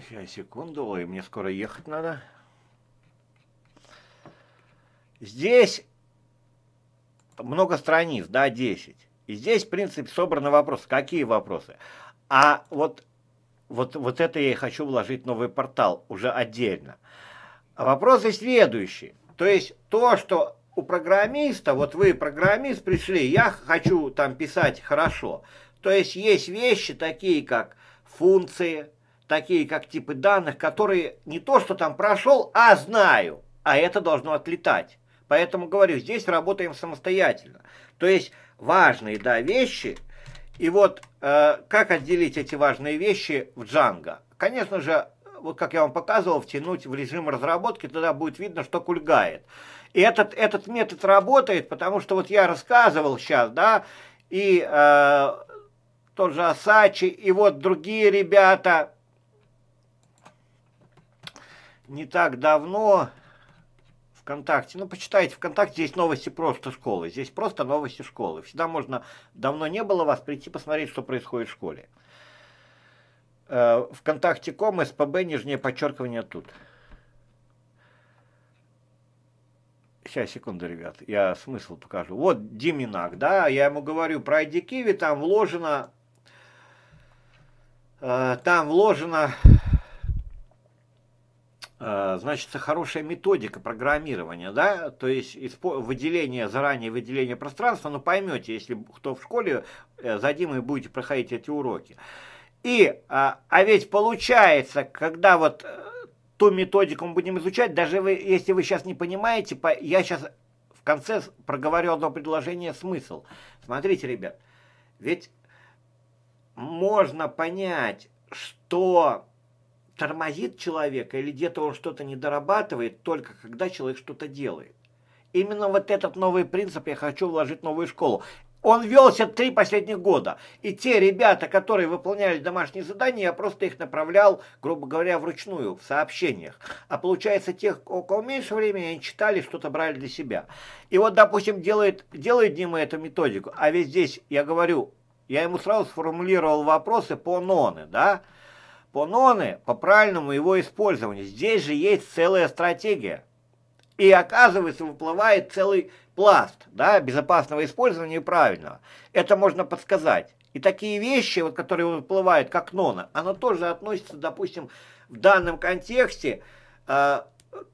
Сейчас, секунду, ой, мне скоро ехать надо. Здесь много страниц, да, 10. И здесь, в принципе, собраны вопросы. Какие вопросы? А вот, вот, вот это я и хочу вложить в новый портал уже отдельно. вопросы следующие. То есть то, что у программиста, вот вы программист пришли, я хочу там писать хорошо. То есть есть вещи такие, как функции, такие как типы данных, которые не то, что там прошел, а знаю, а это должно отлетать. Поэтому говорю, здесь работаем самостоятельно. То есть важные, да, вещи. И вот э, как отделить эти важные вещи в Django? Конечно же, вот как я вам показывал, втянуть в режим разработки, тогда будет видно, что кульгает. И этот, этот метод работает, потому что вот я рассказывал сейчас, да, и э, тот же Асачи, и вот другие ребята, не так давно ВКонтакте. Ну, почитайте, ВКонтакте здесь новости просто школы. Здесь просто новости школы. Всегда можно, давно не было вас, прийти посмотреть, что происходит в школе. Э, Вконтакте.ком, СПБ, нижнее подчеркивание тут. Сейчас, секунду, ребят, я смысл покажу. Вот Диминак, да, я ему говорю про ID Kiwi, там вложено, э, там вложено Э, значится хорошая методика программирования, да, то есть выделение, заранее выделение пространства, но поймете, если кто в школе, э, за Димой будете проходить эти уроки. И, а, а ведь получается, когда вот э, ту методику мы будем изучать, даже вы, если вы сейчас не понимаете, по, я сейчас в конце проговорю одно предложение смысл. Смотрите, ребят, ведь можно понять, что тормозит человека или где-то он что-то не дорабатывает, только когда человек что-то делает. Именно вот этот новый принцип я хочу вложить в новую школу. Он велся три последних года. И те ребята, которые выполняли домашние задания, я просто их направлял, грубо говоря, вручную, в сообщениях. А получается, тех, у кого меньше времени, они читали, что-то брали для себя. И вот, допустим, делает, делает Дима эту методику, а ведь здесь, я говорю, я ему сразу сформулировал вопросы по НОНы, да, да, Пононы по правильному его использованию. Здесь же есть целая стратегия. И оказывается, выплывает целый пласт да, безопасного использования и правильного. Это можно подсказать. И такие вещи, вот, которые выплывают как нона, оно тоже относится, допустим, в данном контексте э,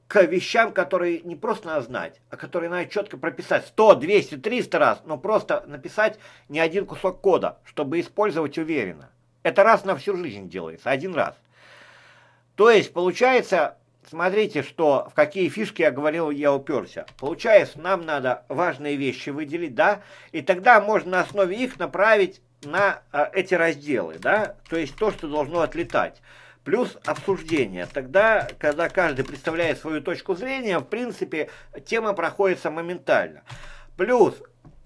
к вещам, которые не просто надо знать, а которые надо четко прописать. 100, 200, 300 раз, но просто написать не один кусок кода, чтобы использовать уверенно. Это раз на всю жизнь делается, один раз. То есть получается, смотрите, что в какие фишки я говорил, я уперся. Получается, нам надо важные вещи выделить, да, и тогда можно на основе их направить на э, эти разделы, да, то есть то, что должно отлетать. Плюс обсуждение. Тогда, когда каждый представляет свою точку зрения, в принципе, тема проходится моментально. Плюс,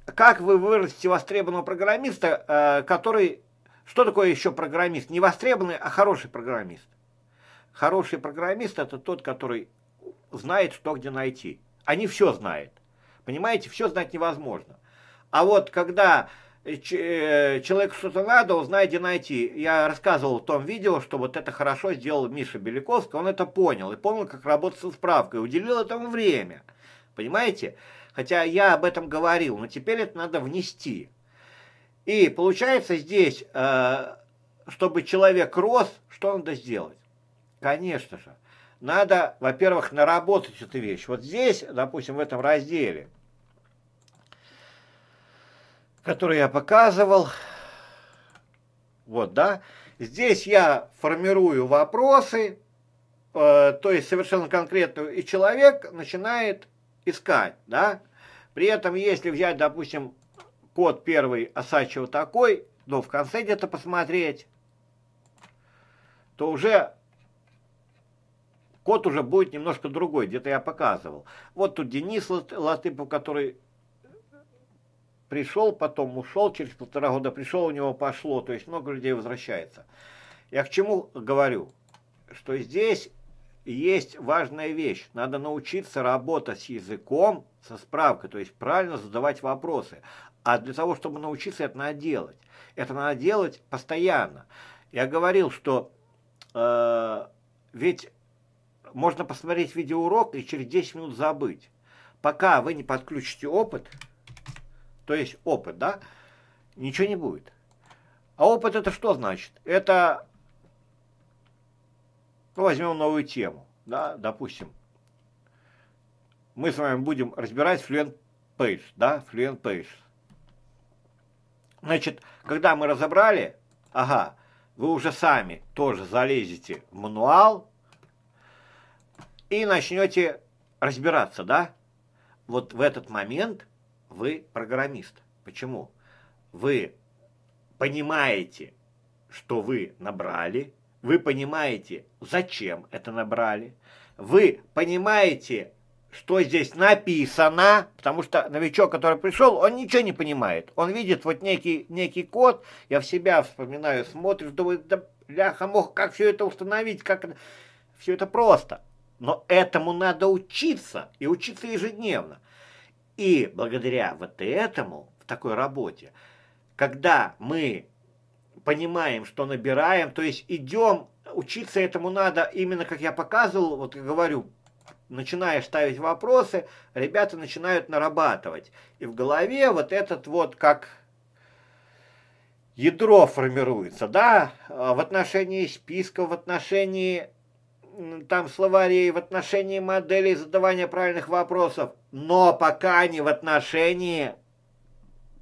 как вы вырастите востребованного программиста, э, который что такое еще программист? Не востребованный, а хороший программист. Хороший программист – это тот, который знает, что где найти. Они все знают. Понимаете, все знать невозможно. А вот когда э, э, человеку что-то надо, он знает, где найти. Я рассказывал в том видео, что вот это хорошо сделал Миша Беляковский, он это понял, и понял, как работать со справкой, уделил этому время. Понимаете? Хотя я об этом говорил, но теперь это надо внести. И получается здесь, э, чтобы человек рос, что надо сделать? Конечно же, надо, во-первых, наработать эту вещь. Вот здесь, допустим, в этом разделе, который я показывал, вот, да, здесь я формирую вопросы, э, то есть совершенно конкретную, и человек начинает искать, да. При этом, если взять, допустим, код первый Осадчего такой, но в конце где-то посмотреть, то уже код уже будет немножко другой, где-то я показывал. Вот тут Денис Латыпов, который пришел, потом ушел, через полтора года пришел, у него пошло, то есть много людей возвращается. Я к чему говорю? Что здесь есть важная вещь. Надо научиться работать с языком, со справкой, то есть правильно задавать вопросы. А для того, чтобы научиться, это надо делать. Это надо делать постоянно. Я говорил, что э, ведь можно посмотреть видеоурок и через 10 минут забыть. Пока вы не подключите опыт, то есть опыт, да, ничего не будет. А опыт это что значит? Это ну, возьмем новую тему, да, допустим. Мы с вами будем разбирать Fluent Page, да, Fluent Page. Значит, когда мы разобрали, ага, вы уже сами тоже залезете в мануал и начнете разбираться, да? Вот в этот момент вы программист. Почему? Вы понимаете, что вы набрали, вы понимаете, зачем это набрали. Вы понимаете, что здесь написано, потому что новичок, который пришел, он ничего не понимает. Он видит вот некий, некий код, я в себя вспоминаю, смотришь, думаю, да ляха мог, как все это установить, как Все это просто. Но этому надо учиться, и учиться ежедневно. И благодаря вот этому, в такой работе, когда мы понимаем, что набираем, то есть идем, учиться этому надо, именно как я показывал, вот говорю, начиная ставить вопросы, ребята начинают нарабатывать. И в голове вот этот вот как ядро формируется, да, а в отношении списка, в отношении там словарей, в отношении моделей задавания правильных вопросов, но пока не в отношении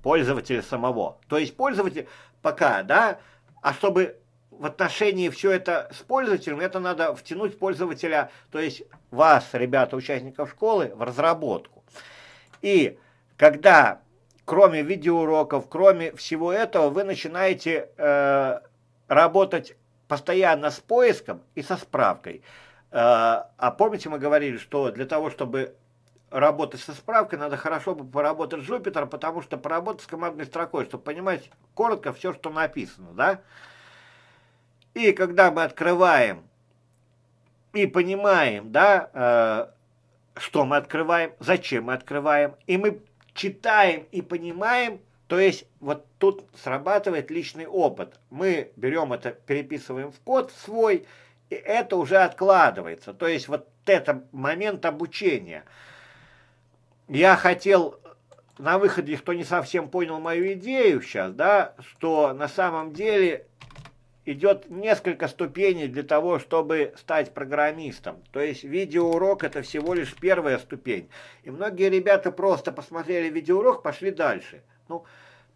пользователя самого. То есть пользователь пока, да, а чтобы в отношении все это с пользователем, это надо втянуть пользователя, то есть вас, ребята, участников школы, в разработку. И когда кроме видеоуроков, кроме всего этого, вы начинаете э, работать постоянно с поиском и со справкой. Э, а помните, мы говорили, что для того, чтобы работать со справкой, надо хорошо бы поработать с Jupyter, потому что поработать с командной строкой, чтобы понимать коротко все, что написано, да? И когда мы открываем и понимаем, да, э, что мы открываем, зачем мы открываем, и мы читаем и понимаем, то есть вот тут срабатывает личный опыт. Мы берем это, переписываем в код свой, и это уже откладывается. То есть вот это момент обучения – я хотел на выходе, кто не совсем понял мою идею сейчас, да, что на самом деле идет несколько ступеней для того, чтобы стать программистом. То есть видеоурок это всего лишь первая ступень. И многие ребята просто посмотрели видеоурок, пошли дальше. Ну,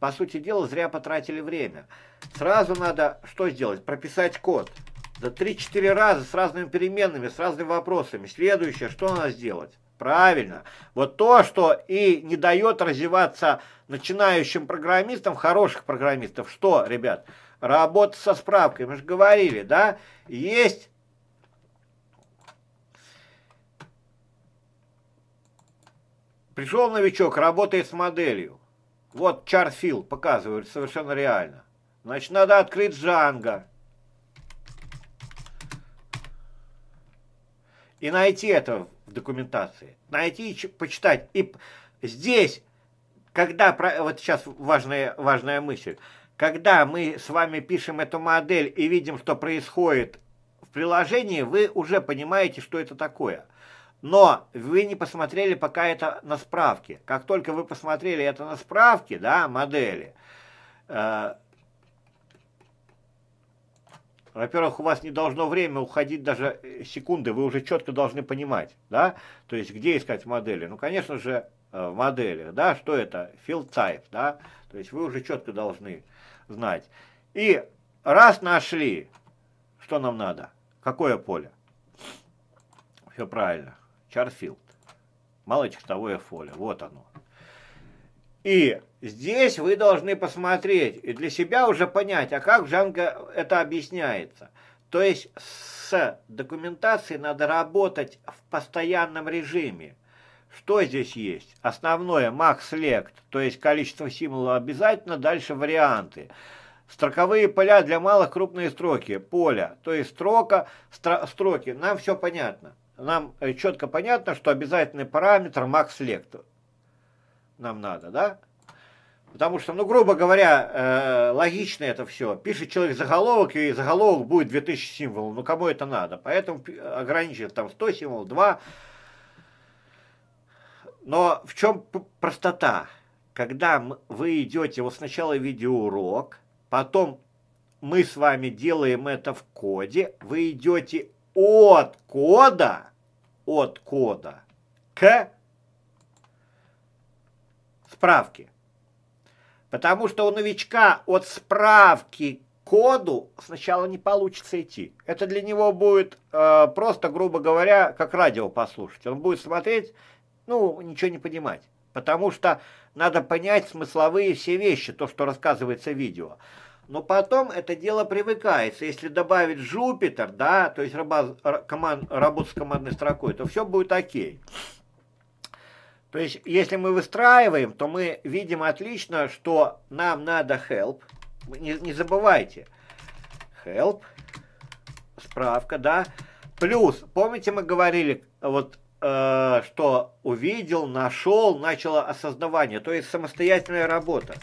по сути дела, зря потратили время. Сразу надо что сделать? Прописать код. За 3-4 раза с разными переменными, с разными вопросами. Следующее, что надо сделать? Правильно. Вот то, что и не дает развиваться начинающим программистам, хороших программистов. Что, ребят? Работа со справкой. Мы же говорили, да? Есть... Пришел новичок, работает с моделью. Вот Чарфилд показывает совершенно реально. Значит, надо открыть Django. И найти это в документации. Найти и почитать. И здесь, когда, вот сейчас важная, важная мысль, когда мы с вами пишем эту модель и видим, что происходит в приложении, вы уже понимаете, что это такое. Но вы не посмотрели пока это на справке. Как только вы посмотрели это на справке, да, модели, э, во-первых, у вас не должно время уходить даже э, секунды, вы уже четко должны понимать, да, то есть где искать модели. Ну, конечно же, э, в моделях, да, что это? Field type, да, то есть вы уже четко должны знать. И раз нашли, что нам надо? Какое поле? Все правильно, char field, малочистовое поле, вот оно. И Здесь вы должны посмотреть и для себя уже понять, а как Жанга это объясняется. То есть с документацией надо работать в постоянном режиме. Что здесь есть? Основное max select, то есть количество символов обязательно, дальше варианты. Строковые поля для малых крупные строки, поля, то есть строка, стро, строки. Нам все понятно. Нам э, четко понятно, что обязательный параметр max select нам надо, да? Потому что, ну, грубо говоря, э, логично это все. Пишет человек заголовок, и заголовок будет 2000 символов. Ну, кому это надо? Поэтому ограничивает там 100 символов, 2. Но в чем простота? Когда вы идете, вот сначала видеоурок, потом мы с вами делаем это в коде, вы идете от кода, от кода к справке. Потому что у новичка от справки к коду сначала не получится идти. Это для него будет э, просто, грубо говоря, как радио послушать. Он будет смотреть, ну, ничего не понимать. Потому что надо понять смысловые все вещи, то, что рассказывается в видео. Но потом это дело привыкается. Если добавить Jupyter, да, то есть работа с командной строкой, то все будет окей. То есть, если мы выстраиваем, то мы видим отлично, что нам надо help. Не, не забывайте. Help. Справка, да. Плюс, помните, мы говорили, вот э, что увидел, нашел, начало осознавание. То есть, самостоятельная работа.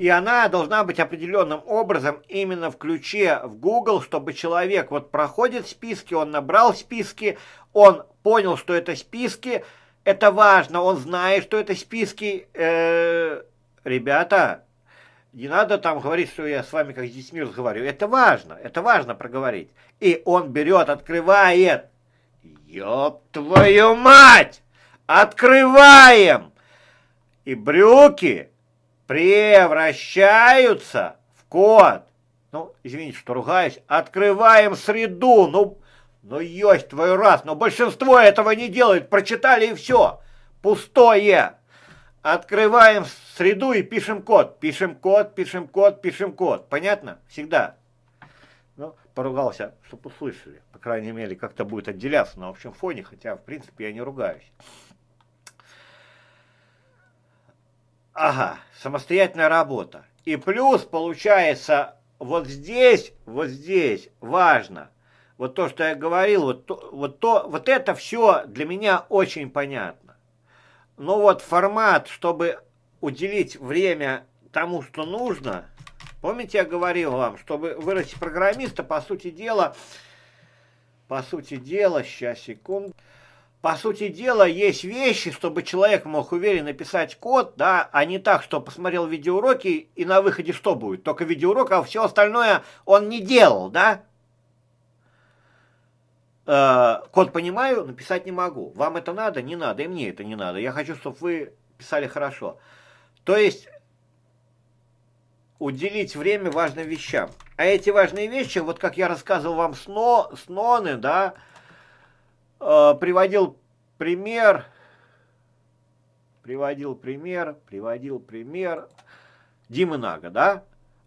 И она должна быть определенным образом именно в ключе в Google, чтобы человек вот проходит списки, он набрал списки, он понял, что это списки, это важно, он знает, что это списки. Э, ребята, не надо там говорить, что я с вами как с детьми разговариваю. Это важно, это важно проговорить. И он берет, открывает. Ёб твою мать! Открываем! И брюки превращаются в код. Ну, извините, что ругаюсь. Открываем среду. Ну, ну, есть твой раз. Но ну, большинство этого не делает. Прочитали и все. Пустое. Открываем среду и пишем код. Пишем код, пишем код, пишем код. Понятно? Всегда. Ну, поругался, чтобы услышали. По крайней мере, как-то будет отделяться на общем фоне, хотя, в принципе, я не ругаюсь. Ага, самостоятельная работа. И плюс получается вот здесь, вот здесь важно. Вот то, что я говорил, вот то, вот, то, вот это все для меня очень понятно. Но вот формат, чтобы уделить время тому, что нужно, помните, я говорил вам, чтобы вырастить программиста, по сути дела, по сути дела, сейчас, секунду по сути дела, есть вещи, чтобы человек мог уверенно писать код, да, а не так, что посмотрел видеоуроки и на выходе что будет. Только видеоурок, а все остальное он не делал, да. Э, код понимаю, написать не могу. Вам это надо? Не надо. И мне это не надо. Я хочу, чтобы вы писали хорошо. То есть, уделить время важным вещам. А эти важные вещи, вот как я рассказывал вам сно сноны, с да, Э, приводил пример, приводил пример, приводил пример Димы Нага, да?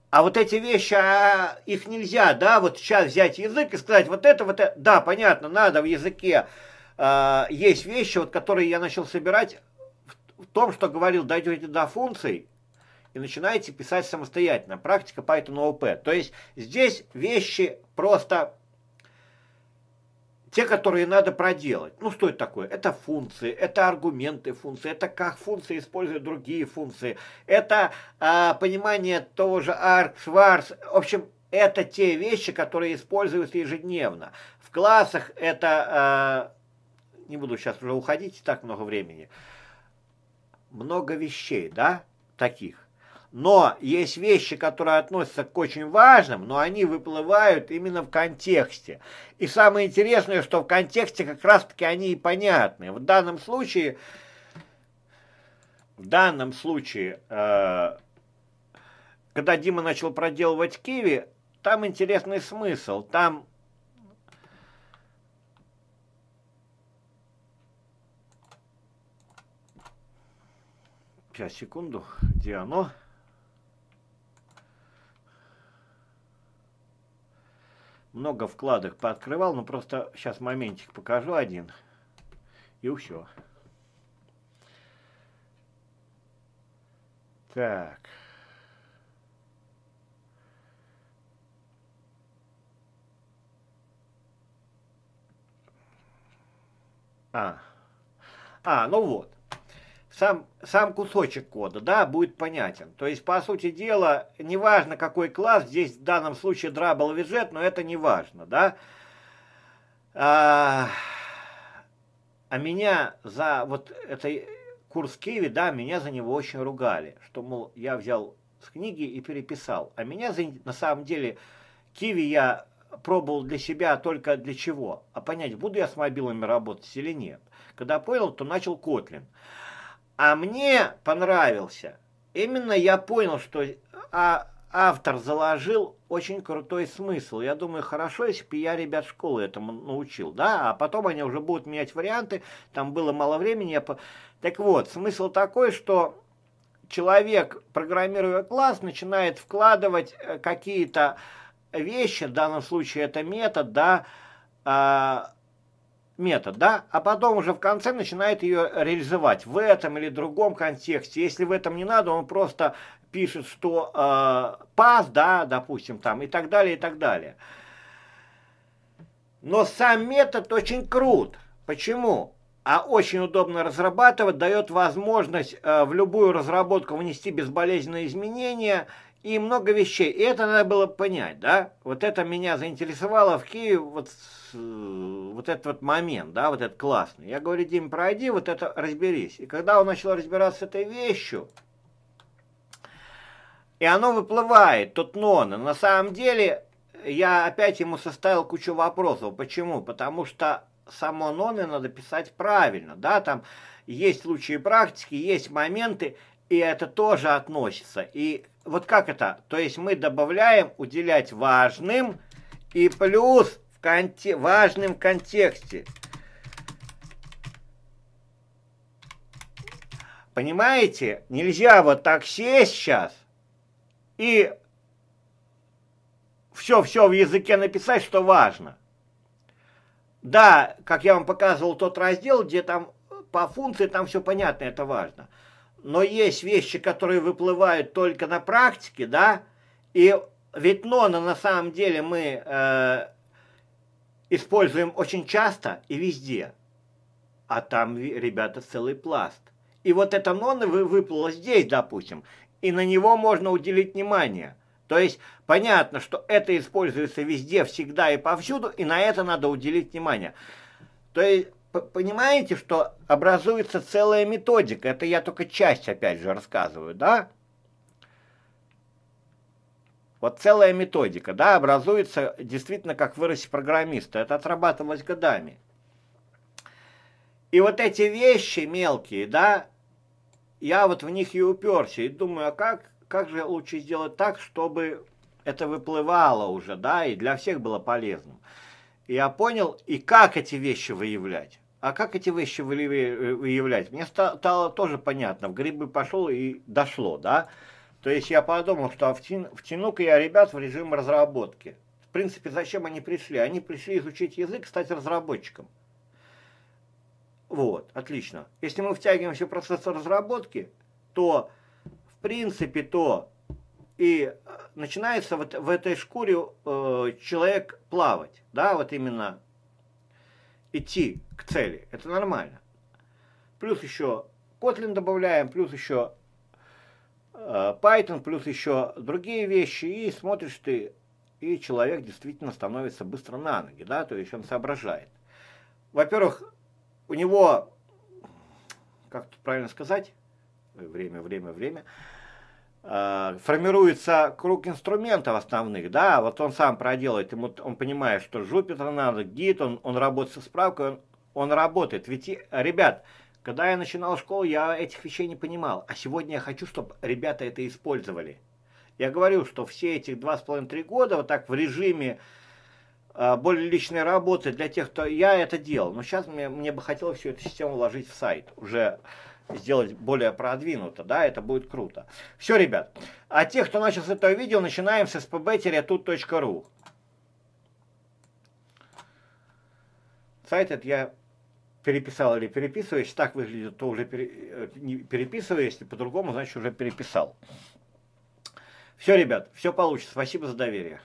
А вот эти вещи, а, их нельзя, да, вот сейчас взять язык и сказать, вот это, вот это, да, понятно, надо в языке. Э, есть вещи, вот, которые я начал собирать в, в том, что говорил, дойдете до функций, и начинаете писать самостоятельно. Практика Python OP. То есть здесь вещи просто те, которые надо проделать. Ну, что это такое? Это функции, это аргументы функции, это как функции используют другие функции, это э, понимание того же арк, шварц. В общем, это те вещи, которые используются ежедневно. В классах это... Э, не буду сейчас уже уходить, так много времени. Много вещей, да, таких. Но есть вещи, которые относятся к очень важным, но они выплывают именно в контексте. И самое интересное, что в контексте как раз-таки они и понятны. В данном случае, в данном случае, э, когда Дима начал проделывать Киви, там интересный смысл. Там Сейчас, секунду, где оно? много вкладок пооткрывал, но просто сейчас моментик покажу один. И все. Так. А. А, ну вот сам, сам кусочек кода, да, будет понятен. То есть, по сути дела, неважно какой класс, здесь в данном случае Drabble виджет, но это не важно, да. А, а меня за вот этой курс Киви, да, меня за него очень ругали, что, мол, я взял с книги и переписал. А меня, за, на самом деле, Киви я пробовал для себя только для чего? А понять, буду я с мобилами работать или нет. Когда понял, то начал Kotlin. А мне понравился. Именно я понял, что а, автор заложил очень крутой смысл. Я думаю, хорошо, если бы я ребят школы этому научил, да, а потом они уже будут менять варианты, там было мало времени. Я Так вот, смысл такой, что человек, программируя класс, начинает вкладывать э, какие-то вещи, в данном случае это метод, да, а, метод, да, а потом уже в конце начинает ее реализовать в этом или другом контексте. Если в этом не надо, он просто пишет, что э, пас, да, допустим, там и так далее, и так далее. Но сам метод очень крут. Почему? А очень удобно разрабатывать, дает возможность э, в любую разработку внести безболезненные изменения и много вещей. И это надо было понять, да? Вот это меня заинтересовало в Киеве, вот, вот этот вот момент, да, вот этот классный. Я говорю, Дим, пройди, вот это разберись. И когда он начал разбираться с этой вещью, и оно выплывает, тот Нона. На самом деле, я опять ему составил кучу вопросов. Почему? Потому что само Ноны надо писать правильно, да, там есть случаи практики, есть моменты, и это тоже относится. И вот как это? То есть мы добавляем уделять важным и плюс в конте важным контексте. Понимаете, нельзя вот так сесть сейчас и все-все в языке написать, что важно. Да, как я вам показывал тот раздел, где там по функции там все понятно, это важно но есть вещи, которые выплывают только на практике, да, и ведь нона на самом деле мы э, используем очень часто и везде, а там, ребята, целый пласт. И вот это нона выплыло здесь, допустим, и на него можно уделить внимание. То есть понятно, что это используется везде, всегда и повсюду, и на это надо уделить внимание. То есть понимаете, что образуется целая методика. Это я только часть, опять же, рассказываю, да? Вот целая методика, да, образуется действительно, как вырасти программиста. Это отрабатывалось годами. И вот эти вещи мелкие, да, я вот в них и уперся. И думаю, а как, как же лучше сделать так, чтобы это выплывало уже, да, и для всех было полезным. я понял, и как эти вещи выявлять а как эти вещи э, выявлять? Мне стало тоже понятно. В грибы пошел и дошло, да? То есть я подумал, что втяну-ка я ребят в режим разработки. В принципе, зачем они пришли? Они пришли изучить язык, стать разработчиком. Вот, отлично. Если мы втягиваемся в процесс разработки, то, в принципе, то и э, начинается вот в этой шкуре э, человек плавать, да, вот именно идти к цели. Это нормально. Плюс еще Kotlin добавляем, плюс еще э, Python, плюс еще другие вещи. И смотришь ты, и человек действительно становится быстро на ноги, да, то есть он соображает. Во-первых, у него, как тут правильно сказать, время, время, время, Э, формируется круг инструментов основных, да, вот он сам проделает, ему, он понимает, что Жупитер надо, гид, он, он работает со справкой, он, он работает. Ведь, ребят, когда я начинал школу, я этих вещей не понимал, а сегодня я хочу, чтобы ребята это использовали. Я говорю, что все эти 2,5-3 года вот так в режиме э, более личной работы для тех, кто я это делал. Но сейчас мне, мне бы хотелось всю эту систему вложить в сайт. Уже сделать более продвинуто, да, это будет круто. Все, ребят, а те, кто начал с этого видео, начинаем с spb-tut.ru. Сайт этот я переписал или переписываюсь. так выглядит, то уже пере, э, не переписываю, если по-другому, значит уже переписал. Все, ребят, все получится. Спасибо за доверие.